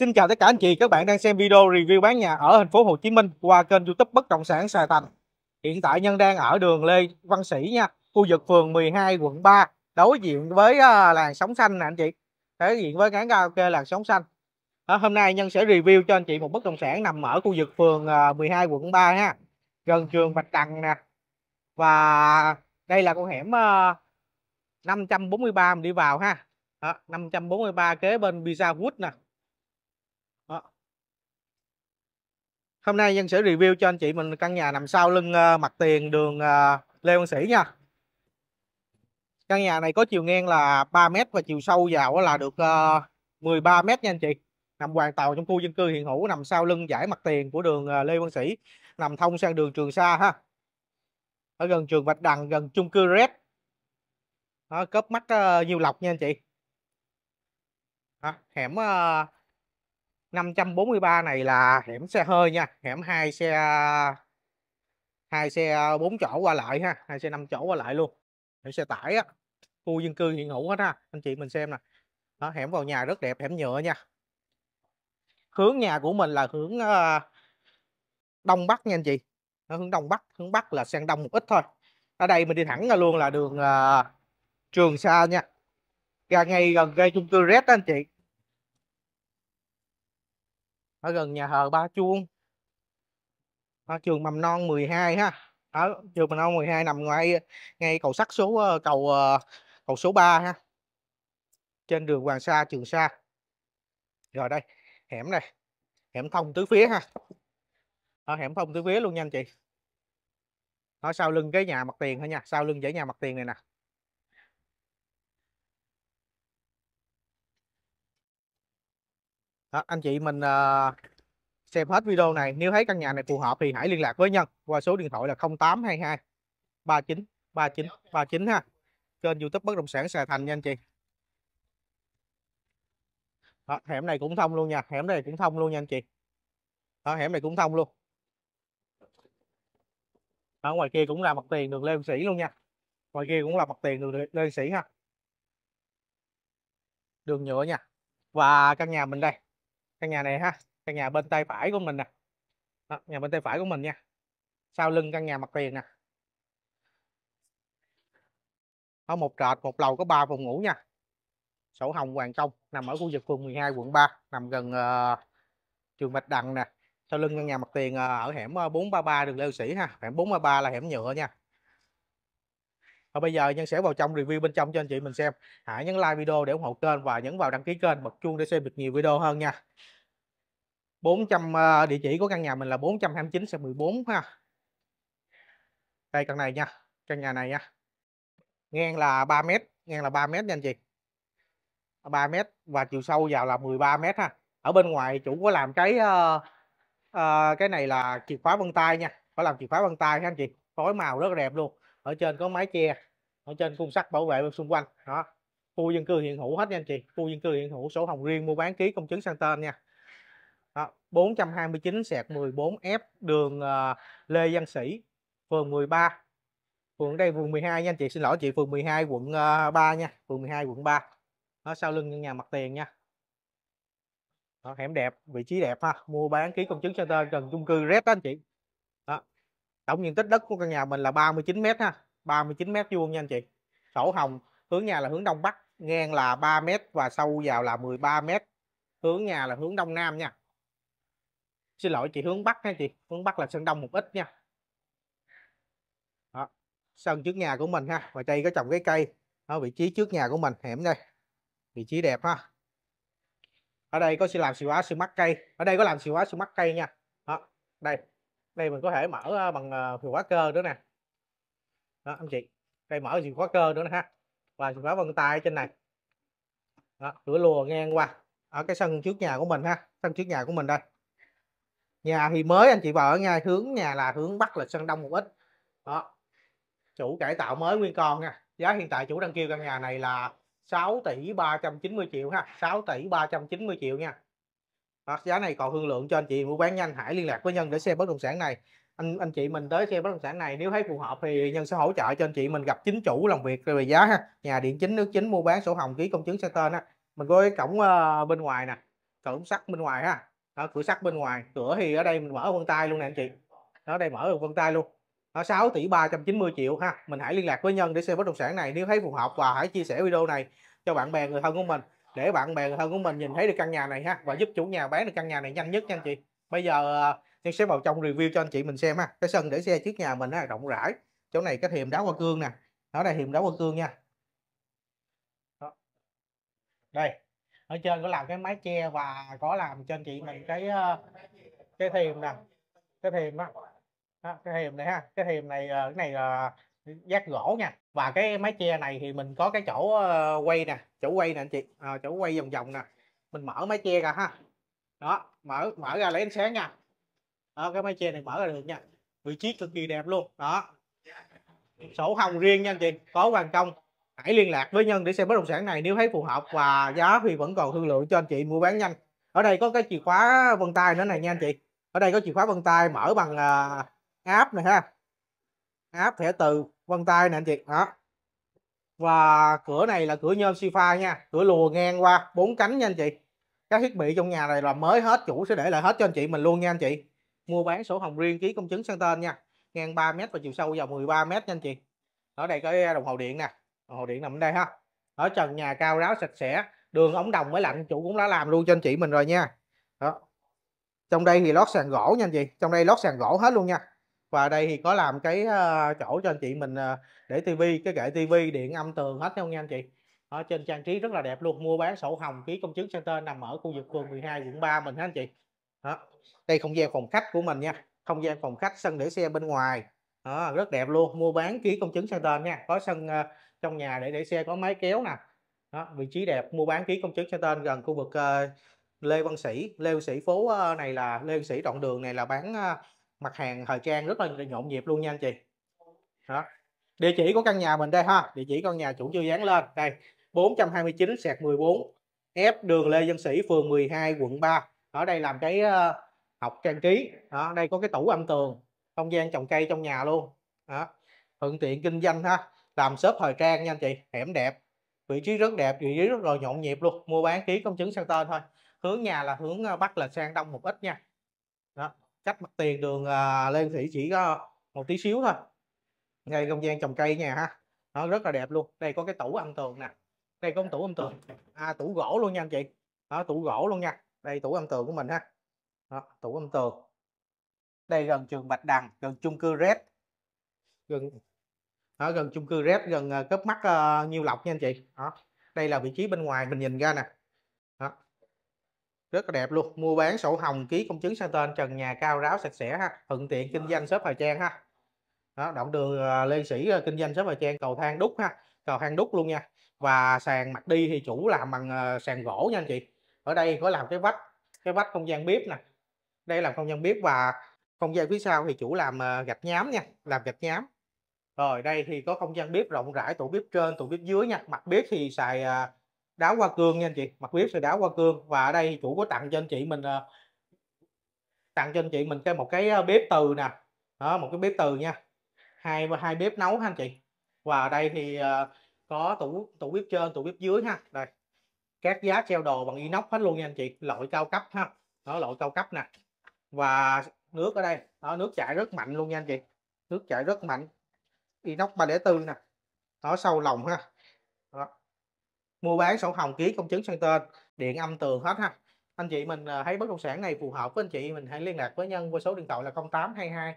Xin chào tất cả anh chị, các bạn đang xem video review bán nhà ở thành phố Hồ Chí Minh qua kênh YouTube Bất động sản Sài Thành. Hiện tại Nhân đang ở đường Lê Văn Sĩ nha, khu vực phường 12 quận 3, đối diện với à, làng sóng Xanh nè anh chị. Đối diện với quán karaoke làng sóng Xanh. Đó, à, hôm nay Nhân sẽ review cho anh chị một bất động sản nằm ở khu vực phường 12 à, quận 3 ha, gần trường Bạch Đằng nè. Và đây là con hẻm 543 mình đi vào ha. Đó, 543 kế bên Pizza Wood nè Hôm nay Nhân sẽ review cho anh chị mình căn nhà nằm sau lưng ờ, mặt tiền đường ờ, Lê Văn Sĩ nha. Căn nhà này có chiều ngang là 3m và chiều sâu vào là được 13m ờ, nha anh chị. Nằm hoàn toàn trong khu dân cư hiện hữu nằm sau lưng giải mặt tiền của đường Lê Văn Sĩ, nằm thông sang đường Trường Sa ha. Ở gần trường Bạch Đằng, gần chung cư Red. cấp mắt nhiều lọc nha anh chị. À, hẻm 543 này là hẻm xe hơi nha hẻm hai xe hai xe bốn chỗ qua lại ha hai xe năm chỗ qua lại luôn hẻm xe tải á khu dân cư hiện hữu hết ha anh chị mình xem nè đó, hẻm vào nhà rất đẹp hẻm nhựa nha hướng nhà của mình là hướng uh, đông bắc nha anh chị đó, hướng đông bắc hướng bắc là sang đông một ít thôi ở đây mình đi thẳng ra luôn là đường uh, trường sa nha ra ngay gần cây chung cư red đó anh chị ở gần nhà thờ Ba Chuông ở trường mầm non 12 ha ở trường mầm non 12 nằm ngoài ngay cầu sắt số ờ, cầu ờ, cầu số 3 ha trên đường Hoàng Sa Trường Sa rồi đây hẻm này hẻm thông tứ phía ha ở hẻm thông tứ phía luôn nha anh chị ở sau lưng cái nhà mặt tiền thôi nha sau lưng dãy nhà mặt tiền này nè Đó, anh chị mình uh, xem hết video này nếu thấy căn nhà này phù hợp thì hãy liên lạc với nhân qua số điện thoại là 0822 39 39 39 ha trên youtube bất động sản Sài Thành nha anh chị đó, hẻm này cũng thông luôn nha hẻm này cũng thông luôn nha anh chị đó, hẻm này cũng thông luôn ở ngoài kia cũng là mặt tiền đường Lê Văn Sĩ luôn nha ngoài kia cũng là mặt tiền đường Lê Văn Sĩ ha đường nhựa nha và căn nhà mình đây căn nhà này ha căn nhà bên tay phải của mình nè Đó, nhà bên tay phải của mình nha sau lưng căn nhà mặt tiền nè có một trệt một lầu có 3 phòng ngủ nha sổ hồng hoàng công nằm ở khu vực phường 12 quận 3 nằm gần uh, trường Bạch Đằng nè sau lưng căn nhà mặt tiền uh, ở hẻm 433 ờ, đường Lê Sĩ ha hẻm 433 là hẻm nhựa nha và bây giờ nhân sẽ vào trong review bên trong cho anh chị mình xem hãy nhấn like video để ủng hộ kênh và nhấn vào đăng ký kênh bật chuông để xem được nhiều video hơn nha 400 ờ, địa chỉ của căn nhà mình là 429 xe 14 ha đây căn này nha căn nhà này nha ngang là 3 mét ngang là 3 mét nha anh chị 3 mét và chiều sâu vào là 13 mét ha ở bên ngoài chủ có làm cái uh, uh, cái này là chìa khóa vân tay nha có làm chìa khóa vân tay ha anh chị tối màu rất là đẹp luôn ở trên có mái che ở trên khung sắt bảo vệ bên xung quanh đó khu dân cư hiện hữu hết nha anh chị khu dân cư hiện hữu sổ hồng riêng mua bán ký công chứng sang tên nha đó, 429 sẹt 14F đường uh, Lê Văn Sĩ phường 13 phường đây phường 12 nha anh chị xin lỗi chị phường 12 quận uh, ờ, 3 nha phường 12 quận 3 đó, sau lưng nhà mặt tiền nha đó, hẻm đẹp vị trí đẹp ha mua bán ký công chứng sang tên gần chung cư red đó anh chị tổng diện tích đất của căn nhà mình là 39 m ha 39 m vuông nha anh chị sổ hồng hướng nhà là hướng đông bắc ngang là 3 m và sâu vào là 13 m hướng nhà là hướng đông nam nha xin lỗi chị hướng bắc nha chị hướng bắc là sân đông một ít nha Đó. sân trước nhà của mình ha và đây có trồng cái cây ở vị trí trước nhà của mình hẻm đây vị trí đẹp ha ở đây có sự làm xì hóa sự mắc cây ở đây có làm xì hóa sự mắc cây nha Đó. đây đây mình có thể mở ờ, bằng chìa ờ, khóa cơ nữa nè đó anh chị đây mở chìa khóa cơ nữa nè ha và chìa khóa vân tay trên này đó, cửa lùa ngang qua ở cái sân trước nhà của mình ha sân trước nhà của mình đây nhà thì mới anh chị vào ở ngay hướng nhà là hướng bắc là sân đông một ít đó chủ cải tạo mới nguyên con nha giá hiện tại chủ đang kêu căn nhà này là 6 tỷ 390 triệu ha 6 tỷ 390 triệu nha hoặc giá này còn hương lượng cho anh chị mua bán nhanh hãy liên lạc với Nhân để xem bất động sản này. Anh anh chị mình tới xem bất động sản này nếu thấy phù hợp thì Nhân sẽ hỗ trợ cho anh chị mình gặp chính chủ làm việc về giá ha. Nhà điện chính nước chính mua bán sổ hồng ký công chứng xe tên ha. Mình có cái cổng uh, bên ngoài nè, cổng sắt bên ngoài ha. Đó, cửa sắt bên ngoài, cửa thì ở đây mình mở vân tay luôn nè anh chị. ở đây mở vân tay luôn ở 6 tỷ 390 triệu ha mình hãy liên lạc với nhân để xem bất động sản này nếu thấy phù hợp và hãy chia sẻ video này cho bạn bè người thân của mình để bạn bè người thân của mình nhìn thấy được căn nhà này ha và dạ. giúp chủ nhà bán được căn nhà này nhanh nhất nha anh chị bây giờ nhân ờ, sẽ vào trong review cho anh chị mình xem ha cái sân để xe trước nhà mình là rộng rãi chỗ này cái thềm đá hoa cương nè ở đây thềm đá hoa cương nha Đó. đây ở trên có làm cái mái che và có làm cho anh chị mình cái ờ, cái thềm nè cái thềm á cái thềm này ha cái thềm này ờ, cái này giác gỗ nha và cái mái che này thì mình có cái chỗ ờ, quay nè chỗ quay nè anh chị à, chỗ quay vòng vòng nè mình mở mái che ra ha đó mở mở ra lấy ánh sáng nha đó, cái mái che này mở ra được nha vị trí cực kỳ đẹp luôn đó sổ hồng riêng nha anh chị có hoàn công hãy liên lạc với nhân để xem bất động sản này nếu thấy phù hợp và giá thì vẫn còn thương lượng cho anh chị mua bán nhanh ở đây có cái chìa khóa vân tay nữa này nha anh chị ở đây có chìa khóa vân tay mở bằng uh, app này ha app thẻ từ vân tay nè anh chị đó và cửa này là cửa nhôm sifa nha cửa lùa ngang qua bốn cánh nha anh chị các thiết bị trong nhà này là mới hết chủ sẽ để lại hết cho anh chị mình luôn nha anh chị mua bán sổ hồng riêng ký công chứng sang tên nha ngang 3 mét và chiều sâu vào 13 mét nha anh chị ở đây có đồng hồ điện nè đồng hồ điện nằm đây ha ở trần nhà cao ráo sạch sẽ đường ống đồng mới lạnh chủ cũng đã làm luôn cho anh chị mình rồi nha đó trong đây thì lót sàn gỗ nha anh chị trong đây lót sàn gỗ hết luôn nha và đây thì có làm cái ờ, chỗ cho anh chị mình ờ, để tivi cái kệ tivi điện âm tường hết không nha anh chị ở trên trang trí rất là đẹp luôn mua bán sổ hồng ký công chứng sang tên nằm ở khu vực phường 12 quận 3 mình hả anh chị đó. đây không gian phòng khách của mình nha không gian phòng khách sân để xe bên ngoài đó, rất đẹp luôn mua bán ký công chứng sang tên nha có sân uh, trong nhà để để xe có máy kéo nè đó, vị trí đẹp mua bán ký công chứng sang tên gần khu vực uh, Lê Văn Sĩ Lê Văn Sĩ phố uh, này là Lê Văn Sĩ đoạn đường này là bán uh, mặt hàng thời trang rất là nhộn nhịp luôn nha anh chị đó địa chỉ của căn nhà mình đây ha địa chỉ căn nhà chủ chưa dán lên đây 429 sạc 14 F đường Lê Dân Sĩ phường 12 quận 3 ở đây làm cái ờ, học trang trí đó đây có cái tủ âm tường không gian trồng cây trong nhà luôn đó thuận tiện kinh doanh ha làm shop thời trang nha anh chị hẻm đẹp vị trí rất đẹp vị trí rất là nhộn nhịp luôn mua bán ký công chứng sang tên thôi hướng nhà là hướng ờ, bắc là sang đông một ít nha đó cách mặt tiền đường à, lên thì chỉ có một tí xíu thôi ngay không gian trồng cây nhà ha nó rất là đẹp luôn đây có cái tủ âm tường nè đây có tủ âm tường à tủ gỗ luôn nha anh chị đó tủ gỗ luôn nha đây tủ âm tường của mình ha đó, tủ âm tường đây gần trường bạch đằng gần chung cư red gần đó gần chung cư red gần uh, à, cấp mắt uh, nhiêu lộc nha anh chị đó đây là vị trí bên ngoài mình nhìn ra nè rất là đẹp luôn mua bán sổ hồng ký công chứng sang tên trần nhà cao ráo sạch sẽ ha thuận tiện kinh doanh shop thời trang ha đó, đoạn đường ờ, lê sĩ ờ, kinh doanh shop thời trang cầu thang đúc ha cầu thang đúc luôn nha và sàn mặt đi thì chủ làm bằng ờ, sàn gỗ nha anh chị ở đây có làm cái vách cái vách không gian bếp nè đây là không gian bếp và không gian phía sau thì chủ làm gạch nhám nha làm gạch nhám rồi đây thì có không gian bếp rộng rãi tủ bếp trên tủ bếp dưới nha mặt bếp thì xài đá hoa cương nha anh chị mặt bếp sẽ đá hoa cương và ở đây chủ có tặng cho anh chị mình ờ, tặng cho anh chị mình cái một cái ờ, bếp từ nè đó một cái bếp từ nha hai hai bếp nấu ha anh chị và ở đây thì ờ, có tủ tủ bếp trên tủ bếp dưới ha đây các giá treo đồ bằng inox hết luôn nha anh chị loại cao cấp ha đó loại cao cấp nè và nước ở đây đó nước chảy rất mạnh luôn nha anh chị nước chảy rất mạnh inox 304 nè đó sâu lòng ha mua bán sổ hồng ký công chứng sang tên điện âm tường hết ha anh chị mình à, thấy bất động sản này phù hợp với anh chị mình hãy liên lạc với nhân qua số điện thoại là 0822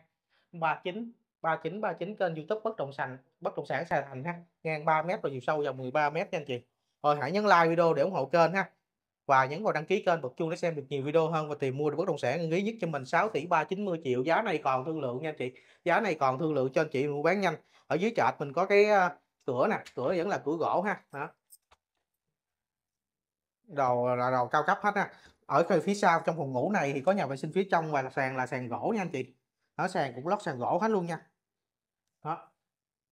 39 39 39 kênh youtube bất động sản bất động sản Sài Thành ha ngang 3 mét và chiều sâu vào 13 mét nha anh chị rồi hãy nhấn like video để ủng hộ kênh ha và nhấn vào đăng ký kênh bật chuông để xem được nhiều video hơn và tìm mua được bất động sản ưng ý nhất cho mình 6 tỷ 390 triệu giá này còn thương lượng nha anh chị giá này còn thương lượng cho anh chị mua bán nhanh ở dưới chợ mình có cái à, cửa nè cửa vẫn là cửa gỗ ha đó đồ là đồ cao cấp hết á ở phía sau trong phòng ngủ này thì có nhà vệ sinh phía trong và là sàn là sàn gỗ nha anh chị Nó sàn cũng lót sàn gỗ hết luôn nha đó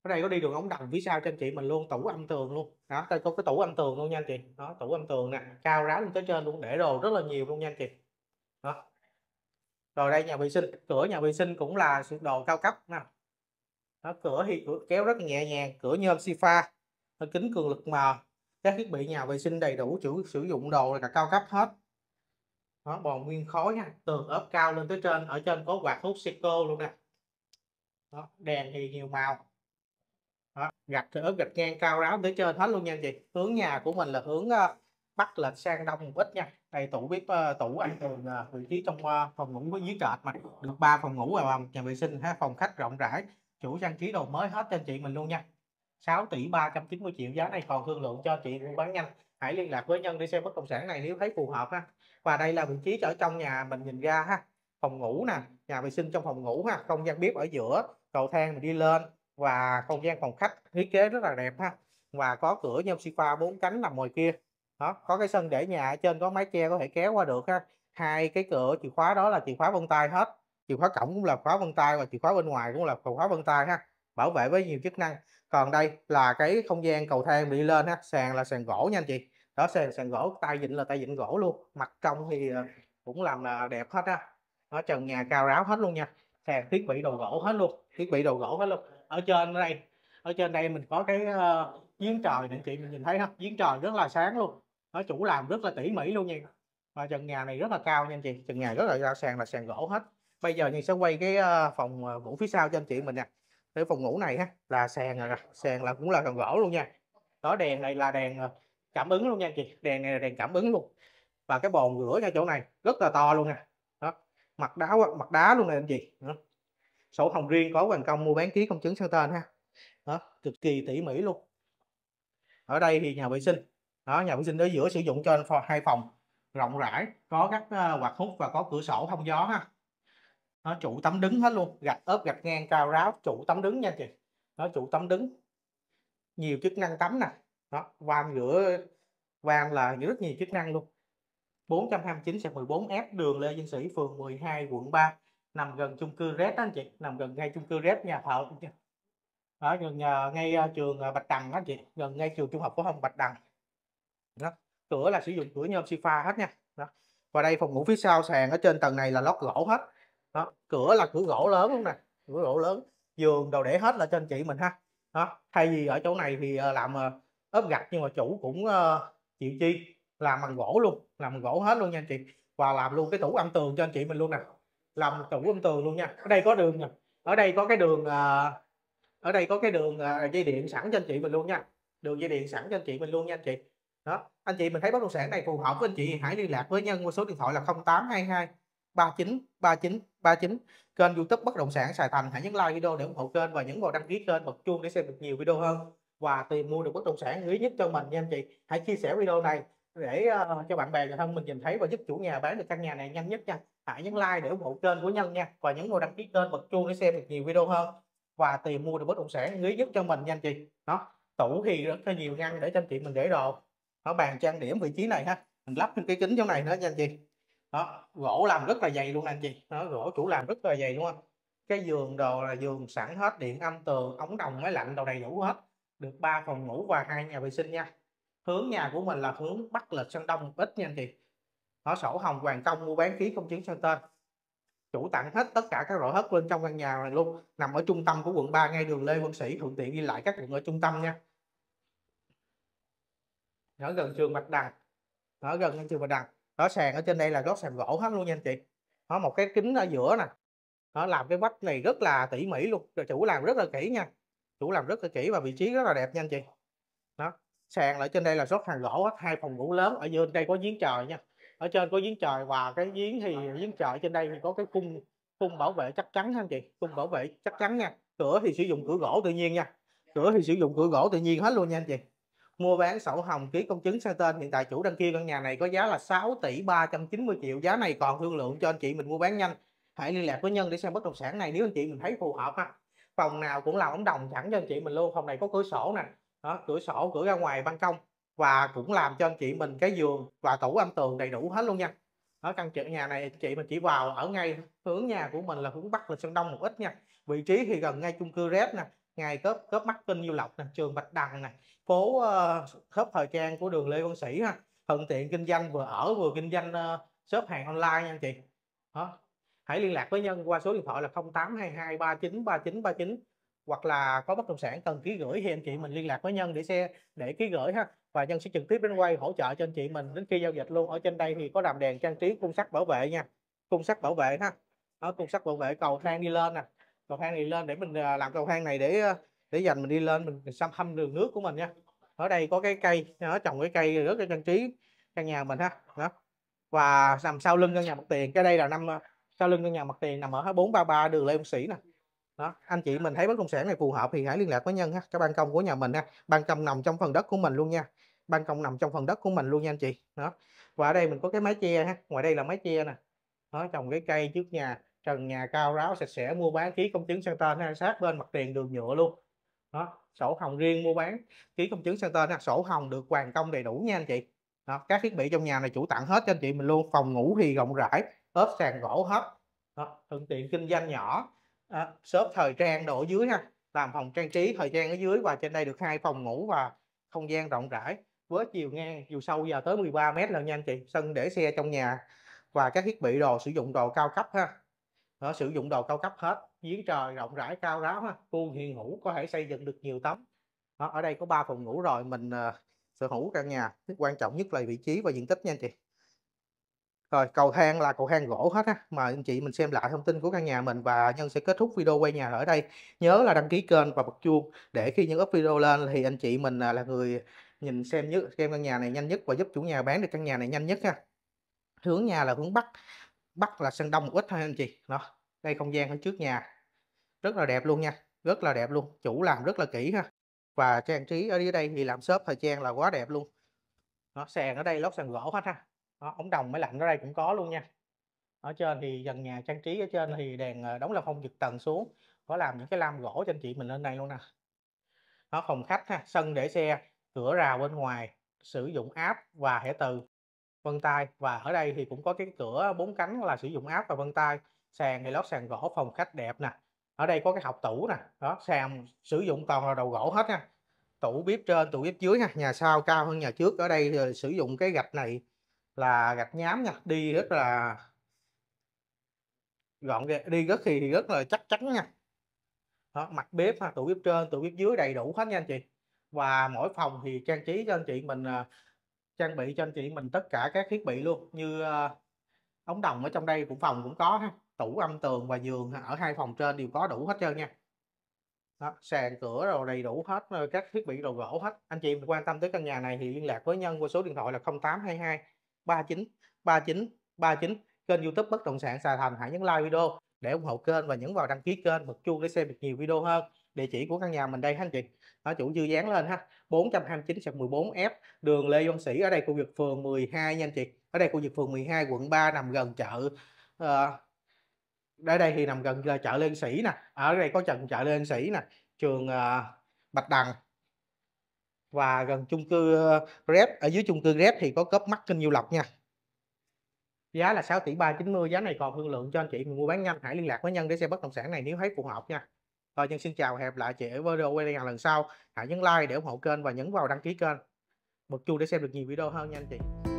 ở đây có đi đường ống đầm phía sau cho anh chị mình luôn tủ âm tường luôn đó đây có cái tủ âm tường luôn nha anh chị đó tủ âm tường nè cao ráo lên tới trên luôn để đồ rất là nhiều luôn nha anh chị đó rồi đây nhà vệ sinh cửa nhà vệ sinh cũng là đồ cao cấp nè đó cửa thì cửa kéo rất là nhẹ nhàng cửa nhôm sifa kính cường lực mờ các thiết bị nhà vệ sinh đầy đủ chủ sử dụng đồ là cả cao cấp hết đó, bòn nguyên khối nha tường ốp cao lên tới trên ở trên có quạt hút seco luôn nè đó, đèn thì nhiều màu đó, gạch thì ốp gạch ngang cao ráo tới trên hết luôn nha chị hướng nhà của mình là hướng uh, bắc lệch sang đông một ít nha đây tủ bếp uh, tủ ăn tường uh, vị trí trong uh, phòng ngủ với dưới trệt mà được ba phòng ngủ và nhà vệ sinh ha phòng khách rộng rãi chủ trang trí đồ mới hết trên chị mình luôn nha 6 tỷ 390 triệu giá này còn thương lượng cho chị buôn bán nhanh hãy liên lạc với nhân để xem bất động sản này nếu thấy phù hợp ha và đây là vị trí ở trong nhà mình nhìn ra ha phòng ngủ nè nhà vệ sinh trong phòng ngủ ha không gian bếp ở giữa cầu thang mình đi lên và không gian phòng khách thiết kế rất là đẹp ha và có cửa nhôm sofa bốn cánh nằm ngoài kia đó có cái sân để nhà ở trên có mái che có thể kéo qua được ha hai cái cửa chìa khóa đó là chìa khóa vân tay hết chìa khóa cổng cũng là khóa vân tay và chìa khóa bên ngoài cũng là khóa vân tay ha bảo vệ với nhiều chức năng còn đây là cái không gian cầu thang bị lên ha sàn là sàn gỗ nha anh chị đó sàn sàn gỗ tay vịn là tay vịn gỗ luôn mặt trong thì ờ, cũng làm là đẹp hết á ở trần nhà cao ráo hết luôn nha sàn thiết bị đồ gỗ hết luôn thiết bị đồ gỗ hết luôn ở trên đây ở trên đây mình có cái uh, giếng trời anh chị mình nhìn thấy không giếng trời rất là sáng luôn nó chủ làm rất là tỉ mỉ luôn nha và trần nhà này rất là cao nha anh chị trần nhà rất là cao sàn là sàn gỗ hết bây giờ mình sẽ quay cái uh, phòng ngủ phía sau cho anh chị mình nè cái phòng ngủ này ha là sàn à, sàn là cũng là sàn gỗ luôn nha đó đèn này là đèn ờ, cảm ứng luôn nha chị đèn này là đèn cảm ứng luôn và cái bồn rửa nha chỗ này rất là to luôn nè đó mặt đá mặt đá luôn nè anh chị sổ hồng riêng có hoàn công mua bán ký công chứng sang tên ha đó cực kỳ tỉ mỉ luôn ở đây thì nhà vệ sinh đó nhà vệ sinh ở giữa sử dụng cho hai phòng rộng rãi có các ờ, quạt hút và có cửa sổ thông gió ha nó chủ tấm đứng hết luôn gạch ốp gạch ngang cao ráo chủ tấm đứng nha chị nó chủ tấm đứng nhiều chức năng tấm nè đó van giữa van là rất nhiều chức năng luôn 429 xe 14 F đường Lê Văn Sĩ phường 12 quận 3 nằm gần chung cư Red anh chị nằm gần ngay chung cư Red nhà thợ ở gần nhà, ờ, ngay ờ, trường ờ, Bạch Đằng đó anh chị gần ngay trường trung học phổ thông Bạch Đằng đó. cửa là sử dụng cửa nhôm sifa hết nha đó. và đây phòng ngủ phía sau sàn ở trên tầng này là lót gỗ hết đó cửa là cửa gỗ lớn luôn nè cửa gỗ lớn giường đồ để hết là trên chị mình ha đó thay vì ở chỗ này thì ờ, làm ờ, ốp gạch nhưng mà chủ cũng ờ, chịu chi làm bằng gỗ luôn làm bằng gỗ hết luôn nha anh chị và làm luôn cái tủ âm tường cho anh chị mình luôn nè làm tủ âm tường luôn nha ở đây có đường nè ở đây có cái đường ở đây có cái đường dây điện sẵn cho anh chị mình luôn nha đường dây điện sẵn cho anh chị mình luôn nha anh chị đó anh chị mình thấy bất động sản này phù hợp với anh chị hãy liên lạc với nhân qua số điện thoại là 0822 39 39 39 kênh YouTube bất động sản Sài Thành hãy nhấn like video để ủng hộ kênh và nhấn vào đăng ký kênh bật chuông để xem được nhiều video hơn và tìm mua được bất động sản quý nhất cho mình nha anh chị hãy chia sẻ video này để uh, cho bạn bè và thân mình nhìn thấy và giúp chủ nhà bán được căn nhà này nhanh nhất nha hãy nhấn like để ủng hộ kênh của nhân nha và nhấn vào đăng ký kênh bật chuông để xem được nhiều video hơn và tìm mua được bất động sản quý nhất cho mình nha anh chị nó tủ thì rất là nhiều ngăn để cho anh chị mình để đồ nó bàn trang điểm vị trí này ha mình lắp thêm cái kính chỗ này nữa nha anh chị đó gỗ làm rất là dày luôn anh chị nó gỗ chủ làm rất là dày luôn không cái giường đồ là giường sẵn hết điện âm tường ống đồng máy lạnh đồ đầy đủ hết được 3 phòng ngủ và hai nhà vệ sinh nha hướng nhà của mình là hướng bắc lệch sang đông ít nha anh chị nó sổ hồng hoàng công mua bán ký công chứng sang tên chủ tặng hết tất cả các loại hết lên trong căn nhà này luôn nằm ở trung tâm của quận 3 ngay đường Lê Văn Sĩ thuận tiện đi lại các quận ở trung tâm nha ở gần trường Bạch Đằng ở gần trường Bạch Đằng đó sàn ở trên đây là gót sàn gỗ hết luôn nha anh chị có một cái kính ở giữa nè nó làm cái vách này rất là tỉ mỉ luôn chủ làm rất là kỹ nha chủ làm rất là kỹ và vị trí rất là đẹp nha anh chị đó sàn ở trên đây là gót sàn gỗ hết hai phòng ngủ lớn ở dưới đây có giếng trời nha ở trên có giếng trời và cái giếng thì giếng trời trên đây thì có cái khung khung bảo vệ chắc chắn anh chị khung bảo vệ chắc chắn nha cửa thì sử dụng cửa gỗ tự nhiên nha cửa thì sử dụng cửa gỗ tự nhiên hết luôn nha anh chị mua bán sổ hồng ký công chứng sang tên hiện tại chủ đăng ký căn nhà này có giá là 6 tỷ 390 triệu giá này còn thương lượng cho anh chị mình mua bán nhanh hãy liên lạc với nhân để xem bất động sản này nếu anh chị mình thấy phù hợp ha phòng nào cũng làm ống đồng sẵn cho anh chị mình luôn phòng này có cửa sổ nè cửa sổ cửa ra ngoài ban công và cũng làm cho anh chị mình cái giường và tủ âm tường đầy đủ hết luôn nha ở căn chợ nhà này chị mình chỉ vào ở ngay hướng nhà của mình là hướng bắc là sân đông một ít nha vị trí thì gần ngay chung cư rét nè ngay khớp khớp mắt kinh du lộc nè trường bạch đằng này phố uh, khớp thời trang của đường lê văn sĩ ha thuận tiện kinh doanh vừa ở vừa kinh doanh uh, shop hàng online nha anh chị đó hãy liên lạc với nhân qua số điện thoại là 0822 39 39 39 hoặc là có bất động sản cần ký gửi thì anh chị mình liên lạc với nhân để xe để ký gửi ha và nhân sẽ trực tiếp đến quay hỗ trợ cho anh chị mình đến khi giao dịch luôn ở trên đây thì có làm đèn trang trí khung sắt bảo vệ nha khung sắt bảo vệ ha ở khung sắt bảo vệ cầu thang đi lên nè cầu thang này lên để mình à, làm cầu thang này để à, để dành mình đi lên mình xăm thăm đường nước của mình nha ở đây có cái cây nó à, trồng cái cây rất là trang trí căn nhà mình ha đó và nằm sau lưng căn nhà mặt tiền cái đây là năm sau lưng căn nhà mặt tiền nằm ở 433 đường Lê Văn Sĩ nè đó anh chị mình thấy bất động sản này phù hợp thì hãy liên lạc với nhân ha cái ban công của nhà mình ha ban công nằm trong phần đất của mình luôn nha ban công nằm trong phần đất của mình luôn nha anh chị đó và ở đây mình có cái mái che ha ngoài đây là mái che nè nó trồng cái cây trước nhà trần nhà cao ráo sạch sẽ mua bán ký công chứng sang tên hay sát bên mặt tiền đường nhựa luôn đó sổ hồng riêng mua bán ký công chứng sang tên hoặc sổ hồng được hoàn công đầy đủ nha anh chị đó, các thiết bị trong nhà này chủ tặng hết cho anh chị mình luôn phòng ngủ thì rộng rãi ốp sàn gỗ hết thuận tiện kinh doanh nhỏ à, shop thời trang đổ dưới ha làm phòng trang trí thời trang ở dưới và trên đây được hai phòng ngủ và không gian rộng rãi với chiều ngang chiều sâu giờ tới 13 mét lần nha anh chị sân để xe trong nhà và các thiết bị đồ sử dụng đồ cao cấp ha nó sử dụng đồ cao cấp hết giếng trời rộng rãi cao ráo ha khu hiện hữu có thể xây dựng được nhiều tấm đó, ở đây có 3 phòng ngủ rồi mình uh, sở hữu căn nhà quan trọng nhất là vị trí và diện tích nha anh chị rồi cầu thang là cầu thang gỗ hết á mà anh chị mình xem lại thông tin của căn nhà mình và nhân sẽ kết thúc video quay nhà ở đây nhớ là đăng ký kênh và bật chuông để khi nhân up video lên thì anh chị mình à, là người nhìn xem nhất xem căn nhà này nhanh nhất và giúp chủ nhà bán được căn nhà này nhanh nhất ha hướng nhà là hướng bắc bắt là sân đông một ít thôi anh chị đó đây không gian ở trước nhà rất là đẹp luôn nha rất là đẹp luôn chủ làm rất là kỹ ha và trang trí ở dưới đây thì làm shop thời trang là quá đẹp luôn nó sàn ở đây lót sàn gỗ hết ha đó, ống đồng máy lạnh ở đây cũng có luôn nha ở trên thì gần nhà trang trí ở trên thì đèn ờ, đóng là phong giật tầng xuống có làm những cái lam gỗ cho anh chị mình lên đây luôn nè nó phòng khách ha sân để xe cửa rào bên ngoài sử dụng app và hệ từ vân tay và ở đây thì cũng có cái cửa bốn cánh là sử dụng áp và vân tay sàn thì lót sàn gỗ phòng khách đẹp nè ở đây có cái học tủ nè đó sàn sử dụng toàn là đầu gỗ hết nha tủ bếp trên tủ bếp dưới nha nhà sau cao hơn nhà trước ở đây sử dụng cái gạch này là gạch nhám nha đi rất là gọn đi rất thì rất là chắc chắn nha đó, mặt bếp ha tủ bếp trên tủ bếp dưới đầy đủ hết nha anh chị và mỗi phòng thì trang trí cho anh chị mình à, trang bị cho anh chị mình tất cả các thiết bị luôn như ờ, ống đồng ở trong đây cũng phòng cũng có ha tủ âm tường và giường ở hai phòng trên đều có đủ hết trơn nha đó, sàn cửa rồi đầy đủ hết các thiết bị đồ gỗ hết anh chị quan tâm tới căn nhà này thì liên lạc với nhân qua số điện thoại là 0822 39 39 39 kênh youtube bất động sản xà thành hãy nhấn like video để ủng hộ kênh và nhấn vào đăng ký kênh bật chuông để xem được nhiều video hơn địa chỉ của căn nhà mình đây anh chị đó chủ dư dán lên ha 429 14 F đường Lê Văn Sĩ ở đây khu vực phường 12 nha anh chị ở đây khu vực phường 12 quận 3 nằm gần chợ uh, ở đây thì nằm gần chợ Lê Văn Sĩ nè ở đây có trận chợ Lê Văn Sĩ nè trường uh, Bạch Đằng và gần chung cư ờ, Rep ở dưới chung cư Rep thì có cấp mắt kinh Diêu lọc nha giá là 6 tỷ 390 giá này còn thương lượng cho anh chị mình mua bán nhanh hãy liên lạc với nhân để xem bất động sản này nếu thấy phù hợp nha Thôi chân xin chào hẹp lại chị ở video quay lần sau. Hãy nhấn like để ủng hộ kênh và nhấn vào đăng ký kênh. bật chuông để xem được nhiều video hơn nha anh chị.